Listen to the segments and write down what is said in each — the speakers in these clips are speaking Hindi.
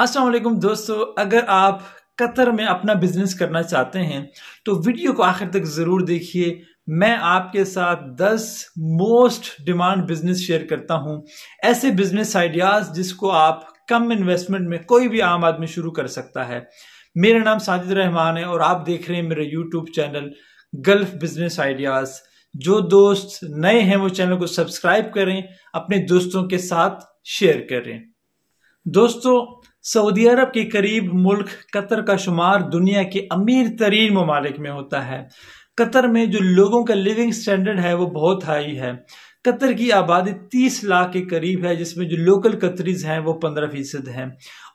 असलम दोस्तों अगर आप कतर में अपना बिजनेस करना चाहते हैं तो वीडियो को आखिर तक ज़रूर देखिए मैं आपके साथ 10 मोस्ट डिमांड बिजनेस शेयर करता हूं ऐसे बिजनेस आइडियाज़ जिसको आप कम इन्वेस्टमेंट में कोई भी आम आदमी शुरू कर सकता है मेरा नाम साजिद रहमान है और आप देख रहे हैं मेरे YouTube channel Gulf business ideas जो दोस्त नए हैं वो चैनल को सब्सक्राइब करें अपने दोस्तों के साथ शेयर करें दोस्तों सऊदी अरब के करीब मुल्क कतर का शुमार दुनिया के अमीर तरीन ममालिक में होता है कतर में जो लोगों का लिविंग स्टैंडर्ड है वो बहुत हाई है कतर की आबादी 30 लाख के करीब है जिसमें जो लोकल कतरीज हैं वो 15 फीसद हैं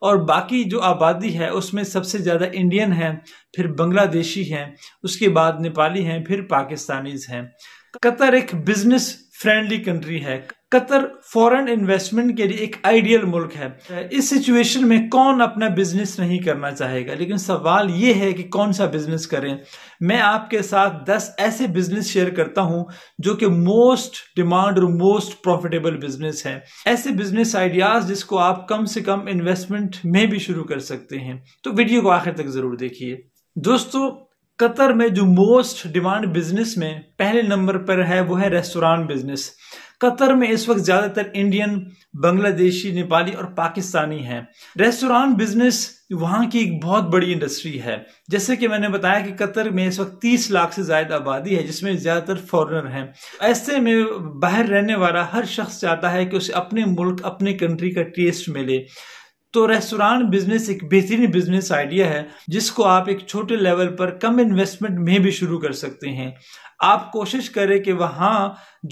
और बाकी जो आबादी है उसमें सबसे ज़्यादा इंडियन हैं फिर बांग्लादेशी हैं उसके बाद नेपाली हैं फिर पाकिस्तानीज हैं कतर एक बिजनेस फ्रेंडली कंट्री है कतर फॉरेन इन्वेस्टमेंट के लिए एक आइडियल मुल्क है इस सिचुएशन में कौन अपना बिजनेस नहीं करना चाहेगा लेकिन सवाल ये है कि कौन सा बिजनेस करें मैं आपके साथ 10 ऐसे बिजनेस शेयर करता हूं जो कि मोस्ट डिमांड और मोस्ट प्रॉफिटेबल बिजनेस है ऐसे बिजनेस आइडियाज जिसको आप कम से कम इन्वेस्टमेंट में भी शुरू कर सकते हैं तो वीडियो को आखिर तक जरूर देखिए दोस्तों कतर में जो मोस्ट डिमांड बिजनेस में पहले नंबर पर है वो है रेस्टोरेंट बिजनेस कतर में इस वक्त ज़्यादातर इंडियन बांग्लादेशी नेपाली और पाकिस्तानी हैं रेस्टोरेंट बिजनेस वहाँ की एक बहुत बड़ी इंडस्ट्री है जैसे कि मैंने बताया कि कतर में इस वक्त 30 लाख से ज़्यादा आबादी है जिसमें ज़्यादातर फॉरेनर हैं ऐसे में बाहर रहने वाला हर शख्स चाहता है कि उसे अपने मुल्क अपने कंट्री का टेस्ट मिले तो रेस्टोरेंट बिजनेस एक बेहतरीन बिजनेस आइडिया है जिसको आप एक छोटे लेवल पर कम इन्वेस्टमेंट में भी शुरू कर सकते हैं आप कोशिश करें कि वहाँ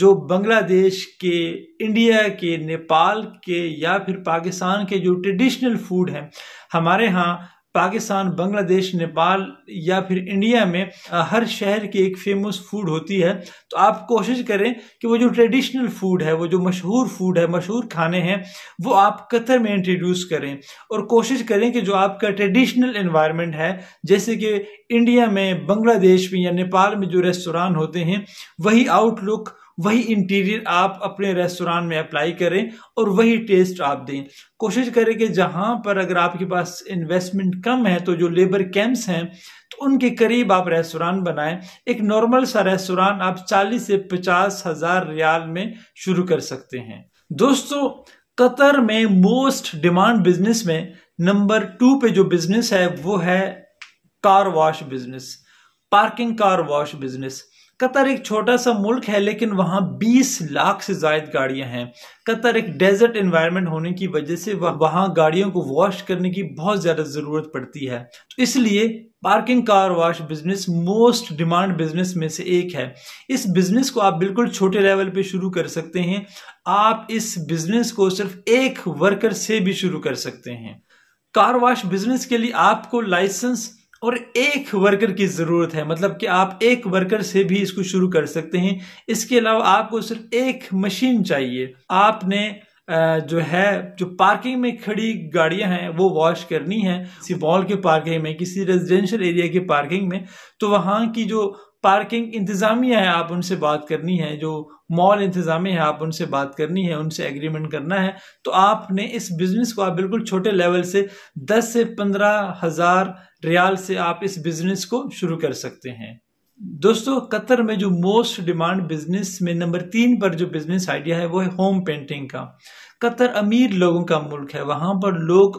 जो बांग्लादेश के इंडिया के नेपाल के या फिर पाकिस्तान के जो ट्रेडिशनल फूड हैं हमारे यहाँ पाकिस्तान बांग्लादेश नेपाल या फिर इंडिया में हर शहर की एक फेमस फूड होती है तो आप कोशिश करें कि वो जो ट्रेडिशनल फूड है वो जो मशहूर फूड है मशहूर खाने हैं वो आप कतर में इंट्रोड्यूस करें और कोशिश करें कि जो आपका ट्रेडिशनल इन्वायरमेंट है जैसे कि इंडिया में बांग्लादेश में या नेपाल में जो रेस्टोरान होते हैं वही आउटलुक वही इंटीरियर आप अपने रेस्टोरेंट में अप्लाई करें और वही टेस्ट आप दें कोशिश करें कि जहां पर अगर आपके पास इन्वेस्टमेंट कम है तो जो लेबर कैंप्स हैं तो उनके करीब आप रेस्टोरेंट बनाएं एक नॉर्मल सा रेस्टोरेंट आप 40 से पचास हज़ार रियाल में शुरू कर सकते हैं दोस्तों कतर में मोस्ट डिमांड बिजनेस में नंबर टू पे जो बिजनेस है वो है car wash business parking car wash business Qatar एक छोटा सा मुल्क है लेकिन वहाँ 20 लाख से जायद गाड़ियाँ हैं कतर एक डेजर्ट इन्वायरमेंट होने की वजह से वह वहाँ गाड़ियों को वॉश करने की बहुत ज़्यादा ज़रूरत पड़ती है तो इसलिए parking car wash business most demand business में से एक है इस बिजनेस को आप बिल्कुल छोटे लेवल पे शुरू कर सकते हैं आप इस बिजनेस को सिर्फ एक वर्कर से भी शुरू कर सकते हैं कार वॉश बिजनेस के लिए आपको लाइसेंस और एक वर्कर की ज़रूरत है मतलब कि आप एक वर्कर से भी इसको शुरू कर सकते हैं इसके अलावा आपको सिर्फ एक मशीन चाहिए आपने जो है जो पार्किंग में खड़ी गाड़ियां हैं वो वॉश करनी है किसी मॉल के पार्किंग में किसी रेजिडेंशियल एरिया के पार्किंग में तो वहाँ की जो पार्किंग इंतज़ामिया है आप उनसे बात करनी है जो मॉल इंतज़ामिया है आप उनसे बात करनी है उनसे एग्रीमेंट करना है तो आपने इस बिज़नेस को आप बिल्कुल छोटे लेवल से दस से पंद्रह हज़ार रियाल से आप इस बिज़नेस को शुरू कर सकते हैं दोस्तों कतर में जो मोस्ट डिमांड बिजनेस में नंबर तीन पर जो बिजनेस आइडिया है वो है होम पेंटिंग का कतर अमीर लोगों का मुल्क है वहां पर लोग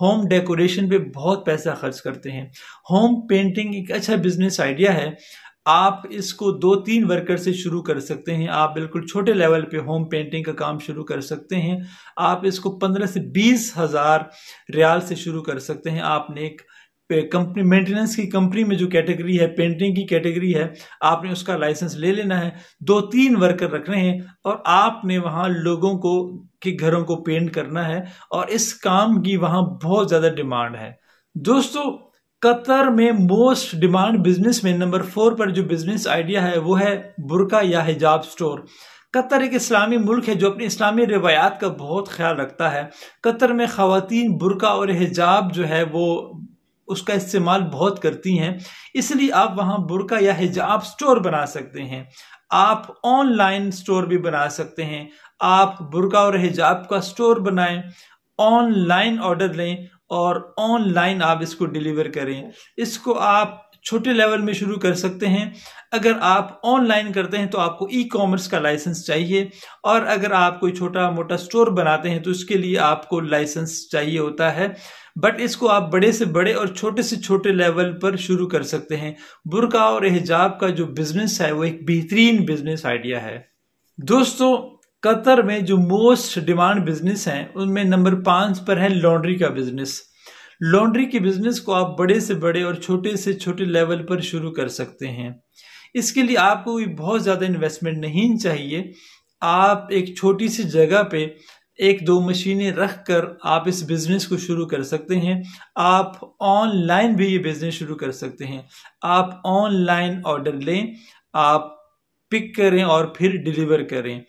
होम डेकोरेशन पे बहुत पैसा खर्च करते हैं होम पेंटिंग एक अच्छा बिजनेस आइडिया है आप इसको दो तीन वर्कर से शुरू कर सकते हैं आप बिल्कुल छोटे लेवल पे होम पेंटिंग का काम शुरू कर सकते हैं आप इसको पंद्रह से बीस हज़ार रियाल से शुरू कर सकते हैं आपने एक कंपनी मेंटेनेंस की कंपनी में जो कैटेगरी है पेंटिंग की कैटेगरी है आपने उसका लाइसेंस ले लेना है दो तीन वर्कर रखने हैं और आपने वहाँ लोगों को के घरों को पेंट करना है और इस काम की वहाँ बहुत ज़्यादा डिमांड है दोस्तों कतर में मोस्ट डिमांड बिजनेस में नंबर फोर पर जो बिजनेस आइडिया है वो है बुरका या हिजाब स्टोर कतर एक इस्लामी मुल्क है जो अपनी इस्लामी रवायात का बहुत ख्याल रखता है कतर में खातन बुरका और हिजाब जो है वो उसका इस्तेमाल बहुत करती हैं इसलिए आप वहाँ बुरका या हिजाब स्टोर बना सकते हैं आप ऑनलाइन स्टोर भी बना सकते हैं आप बुरका और हिजाब का स्टोर बनाएं ऑनलाइन ऑर्डर लें और ऑनलाइन आप इसको डिलीवर करें इसको आप छोटे लेवल में शुरू कर सकते हैं अगर आप ऑनलाइन करते हैं तो आपको ई कॉमर्स का लाइसेंस चाहिए और अगर आप कोई छोटा मोटा स्टोर बनाते हैं तो उसके लिए आपको लाइसेंस चाहिए होता है बट इसको आप बड़े से बड़े और छोटे से छोटे लेवल पर शुरू कर सकते हैं बुरका और हिजाब का जो बिज़नेस है वो एक बेहतरीन बिज़नेस आइडिया है दोस्तों कतर में जो मोस्ट डिमांड बिजनेस हैं उनमें नंबर पाँच पर है लॉन्ड्री का बिजनेस लॉन्ड्री के बिजनेस को आप बड़े से बड़े और छोटे से छोटे लेवल पर शुरू कर सकते हैं इसके लिए आपको बहुत ज़्यादा इन्वेस्टमेंट नहीं चाहिए आप एक छोटी सी जगह पे एक दो मशीनें रख कर आप इस बिज़नेस को शुरू कर सकते हैं आप ऑनलाइन भी ये बिज़नेस शुरू कर सकते हैं आप ऑनलाइन ऑर्डर लें आप पिक करें और फिर डिलीवर करें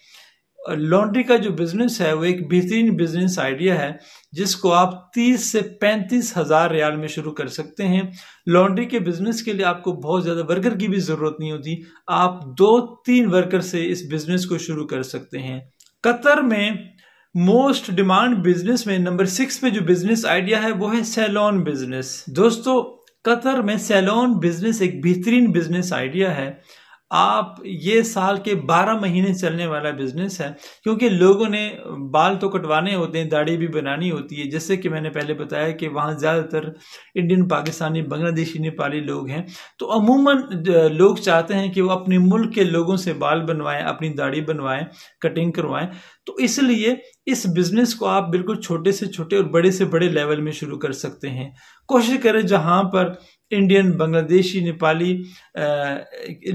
लॉन्ड्री का जो बिज़नेस है वो एक बेहतरीन बिज़नेस आइडिया है जिसको आप 30 से पैंतीस हज़ार रियाल में शुरू कर सकते हैं लॉन्ड्री के बिज़नेस के लिए आपको बहुत ज़्यादा वर्कर की भी ज़रूरत नहीं होती आप दो तीन वर्कर से इस बिज़नेस को शुरू कर सकते हैं कतर में मोस्ट डिमांड बिजनेस में नंबर सिक्स पे जो बिजनेस आइडिया है वो है सैलॉन बिजनेस दोस्तों कतर में सैलॉन बिजनेस एक बेहतरीन बिजनेस आइडिया है आप ये साल के 12 महीने चलने वाला बिजनेस है क्योंकि लोगों ने बाल तो कटवाने होते हैं दाढ़ी भी बनानी होती है जैसे कि मैंने पहले बताया कि वहाँ ज़्यादातर इंडियन पाकिस्तानी बांग्लादेशी नेपाली लोग हैं तो अमूमन लोग चाहते हैं कि वो अपने मुल्क के लोगों से बाल बनवाएं अपनी दाढ़ी बनवाएं कटिंग करवाएं तो इसलिए इस बिजनेस को आप बिल्कुल छोटे से छोटे और बड़े से बड़े लेवल में शुरू कर सकते हैं कोशिश करें जहां पर इंडियन बांग्लादेशी नेपाली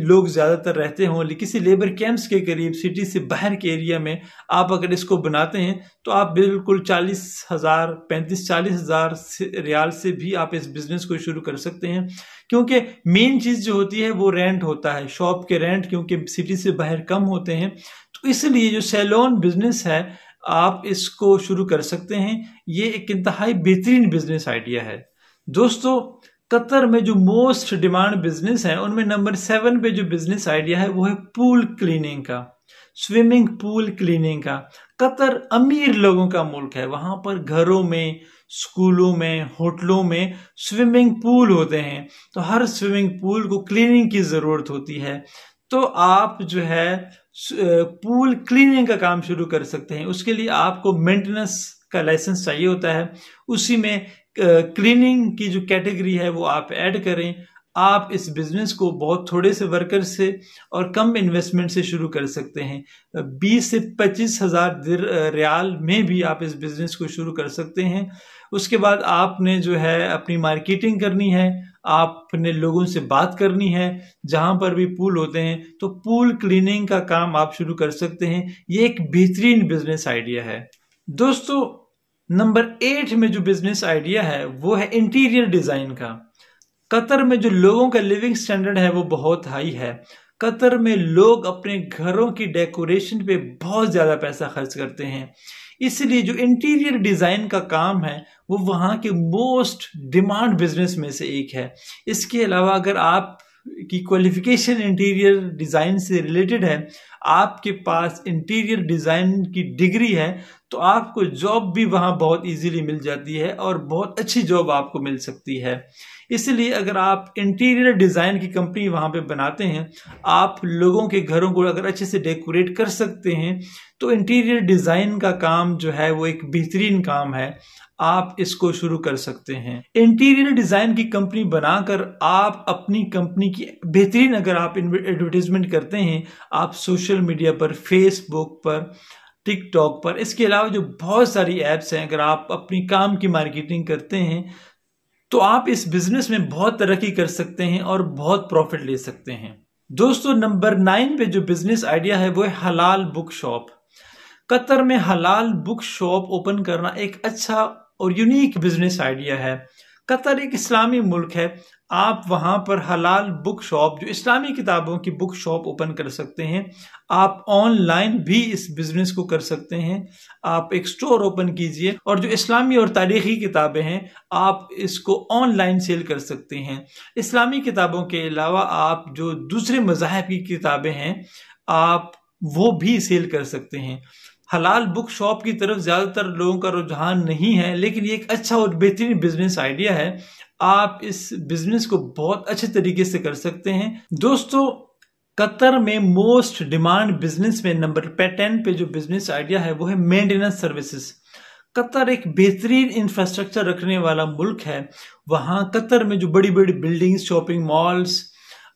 लोग ज़्यादातर रहते हों किसी लेबर कैंप्स के करीब सिटी से बाहर के एरिया में आप अगर इसको बनाते हैं तो आप बिल्कुल चालीस हज़ार पैंतीस चालीस हज़ार रियाल से भी आप इस बिज़नेस को शुरू कर सकते हैं क्योंकि मेन चीज़ जो होती है वो रेंट होता है शॉप के रेंट क्योंकि सिटी से बाहर कम होते हैं तो इसलिए जो सैलोन बिजनेस है आप इसको शुरू कर सकते हैं ये एक इंतहाई बेहतरीन बिजनेस आइडिया है दोस्तों कतर में जो मोस्ट डिमांड बिजनेस है उनमें नंबर सेवन पे जो बिजनेस आइडिया है वो है पूल क्लीनिंग का स्विमिंग पूल क्लीनिंग का कतर अमीर लोगों का मुल्क है वहां पर घरों में स्कूलों में होटलों में स्विमिंग पूल होते हैं तो हर स्विमिंग पूल को क्लीनिंग की ज़रूरत होती है तो आप जो है पूल क्लीनिंग का काम शुरू कर सकते हैं उसके लिए आपको मेंटेनेंस का लाइसेंस चाहिए होता है उसी में क्लीनिंग की जो कैटेगरी है वो आप ऐड करें आप इस बिजनेस को बहुत थोड़े से वर्कर से और कम इन्वेस्टमेंट से शुरू कर सकते हैं 20 से पच्चीस हज़ार रियाल में भी आप इस बिज़नेस को शुरू कर सकते हैं उसके बाद आपने जो है अपनी मार्केटिंग करनी है आपने लोगों से बात करनी है जहाँ पर भी पूल होते हैं तो पूल क्लीनिंग का काम आप शुरू कर सकते हैं ये एक बेहतरीन बिजनेस आइडिया है दोस्तों नंबर एट में जो बिजनेस आइडिया है वो है इंटीरियर डिज़ाइन का कतर में जो लोगों का लिविंग स्टैंडर्ड है वो बहुत हाई है कतर में लोग अपने घरों की डेकोरेशन पे बहुत ज़्यादा पैसा खर्च करते हैं इसलिए जो इंटीरियर डिज़ाइन का काम है वो वहाँ के मोस्ट डिमांड बिजनेस में से एक है इसके अलावा अगर आप की क्वालिफिकेशन इंटीरियर डिज़ाइन से रिलेटेड है आपके पास इंटीरियर डिज़ाइन की डिग्री है तो आपको जॉब भी वहाँ बहुत इजीली मिल जाती है और बहुत अच्छी जॉब आपको मिल सकती है इसलिए अगर आप इंटीरियर डिज़ाइन की कंपनी वहाँ पे बनाते हैं आप लोगों के घरों को अगर अच्छे से डेकोरेट कर सकते हैं तो इंटीरियर डिज़ाइन का काम जो है वो एक बेहतरीन काम है आप इसको शुरू कर सकते हैं इंटीरियर डिज़ाइन की कंपनी बनाकर आप अपनी कंपनी की बेहतरीन अगर आप एडवर्टीजमेंट करते हैं आप सोशल मीडिया पर फेसबुक पर टिकटॉक पर इसके अलावा जो बहुत सारी ऐप्स हैं अगर आप अपनी काम की मार्केटिंग करते हैं तो आप इस बिजनेस में बहुत तरक्की कर सकते हैं और बहुत प्रॉफिट ले सकते हैं दोस्तों नंबर नाइन पे जो बिजनेस आइडिया है वो है हलाल बुक शॉप कतर में हलाल बुक शॉप ओपन करना एक अच्छा और यूनिक बिजनेस आइडिया है कतर एक इस्लामी मुल्क है आप वहाँ पर हलाल बुक शॉप जो इस्लामी किताबों की बुक शॉप ओपन कर सकते हैं आप ऑनलाइन भी इस बिज़नेस को कर सकते हैं आप एक स्टोर ओपन कीजिए और जो इस्लामी और तारीखी किताबें हैं आप इसको ऑनलाइन सेल कर सकते हैं इस्लामी किताबों के अलावा आप जो दूसरे मजाहब की किताबें हैं आप वो भी सेल कर सकते हैं हलाल बुक शॉप की तरफ ज़्यादातर लोगों का रुझान नहीं है लेकिन ये एक अच्छा और बेहतरीन बिजनेस आइडिया है आप इस बिजनेस को बहुत अच्छे तरीके से कर सकते हैं दोस्तों कतर में मोस्ट डिमांड बिजनेस में नंबर पे टेन पे जो बिजनेस आइडिया है वो है मेंटेनेंस सर्विसेज कतर एक बेहतरीन इंफ्रास्ट्रक्चर रखने वाला मुल्क है वहाँ कतर में जो बड़ी बड़ी बिल्डिंग्स शॉपिंग मॉल्स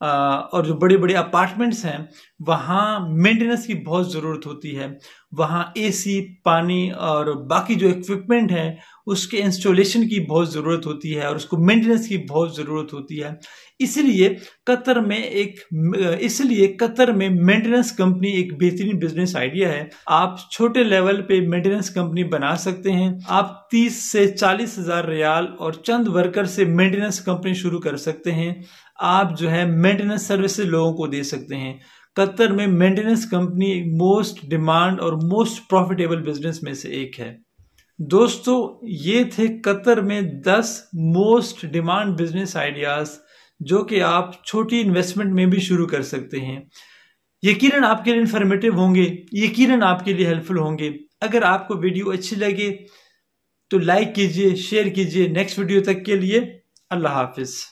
और जो बड़े बड़े अपार्टमेंट्स हैं वहाँ मेंटेनेंस की बहुत ज़रूरत होती है वहाँ एसी पानी और बाकी जो इक्विपमेंट है उसके इंस्टॉलेशन की बहुत ज़रूरत होती है और उसको मेंटेनेंस की बहुत ज़रूरत होती है इसलिए कतर में एक इसलिए कतर में मेंटेनेंस कंपनी एक बेहतरीन बिजनेस आइडिया है आप छोटे लेवल पे मेंटेनेंस कंपनी बना सकते हैं आप 30 से चालीस हज़ार रियाल और चंद वर्कर से मेंटेनेंस कंपनी शुरू कर सकते हैं आप जो है मेंटेनेंस सर्विसेज लोगों को दे सकते हैं कतर में मेंटेनेंस कंपनी मोस्ट डिमांड और मोस्ट प्रॉफिटेबल बिजनेस में से एक है दोस्तों ये थे कतर में 10 मोस्ट डिमांड बिजनेस आइडियाज़ जो कि आप छोटी इन्वेस्टमेंट में भी शुरू कर सकते हैं यकीनन आपके लिए इन्फॉर्मेटिव होंगे यकीनन आपके लिए हेल्पफुल होंगे अगर आपको वीडियो अच्छी लगे तो लाइक कीजिए शेयर कीजिए नेक्स्ट वीडियो तक के लिए अल्लाह हाफिज़